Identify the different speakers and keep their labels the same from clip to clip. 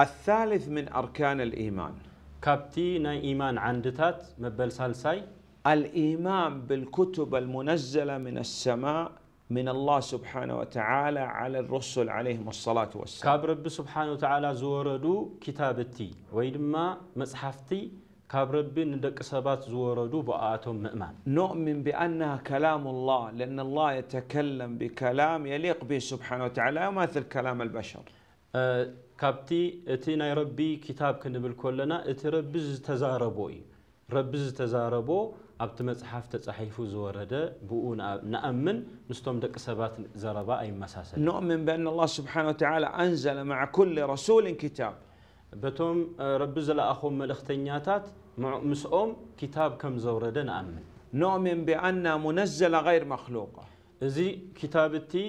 Speaker 1: الثالث من أركان الإيمان كابتي إيمان عندتات
Speaker 2: مبل سالساي الإيمان بالكتب المنزلة من السماء من الله سبحانه وتعالى على الرسل عليهم الصلاة والسلام كاب رب سبحانه
Speaker 1: وتعالى زوردو كتابتي ويدما مصحفتي كاب رب
Speaker 2: سبات زوردو بآتهم مؤمن نؤمن بأنها كلام الله لأن الله يتكلم بكلام يليق به سبحانه وتعالى وماثل كلام البشر أه
Speaker 1: كابتي اتي ناي كتاب كنبل كلنا اتي ربز تزاربو اي ربز تزاربو ابت مصحف تصحيفو زورده بوون نامن مستوم دق سبات زربا اي مساسه
Speaker 2: نؤمن بان الله سبحانه وتعالى انزل مع كل
Speaker 1: رسول كتاب بتوم ربز لا ملختنياتات مسوم كتاب كم زورده نامن نؤمن بان منزل غير مخلوقه زي كتابتي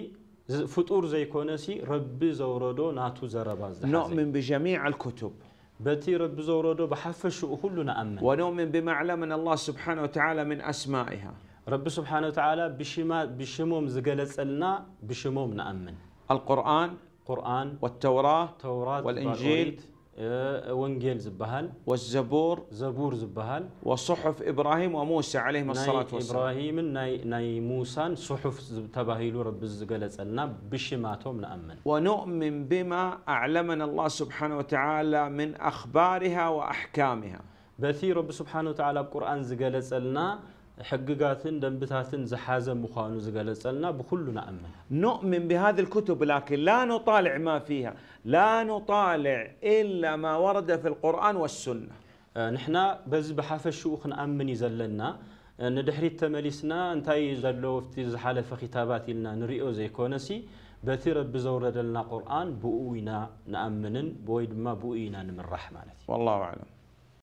Speaker 1: فطور زي كونسي رب زورودو ناتو زرباز نؤمن بجميع الكتب بتي رب زورودو بحفش كلنا أمن ونؤمن بما علمنا الله سبحانه وتعالى من أسمائها رب سبحانه وتعالى بشما بشموم زقلصلنا بشموم نأمن القرآن قرآن والتوراة والإنجيل ወንጌል آه، ዝበሃል والزبور زبور زبهال
Speaker 2: وصحف إبراهيم وموسى عليهما الصلاة والسلام إبراهيم
Speaker 1: ناي ناي موسى صحف تباهيلو رب زغلصنا بشماتهم نأمن
Speaker 2: ونؤمن بما أعلمنا
Speaker 1: الله سبحانه وتعالى من أخبارها وأحكامها بثي رب سبحانه وتعالى بقرآن زغلصنا حققاتن دنبتاتن زحازة مخانو زقلصلنا بكل نأمن نؤمن بهذه الكتب لكن لا نطالع ما فيها لا نطالع إلا ما ورد في القرآن والسنة آه، نحن بز بحافة الشوخ نأمن يزلنا آه، ندحري التماليسنا انتاي زلو في زحالة ختابات لنا نريئو زي كونسي بتي بزورة لنا قرآن بؤوينا نأمنن بويد ما بؤينا نمرح مالتي والله أعلم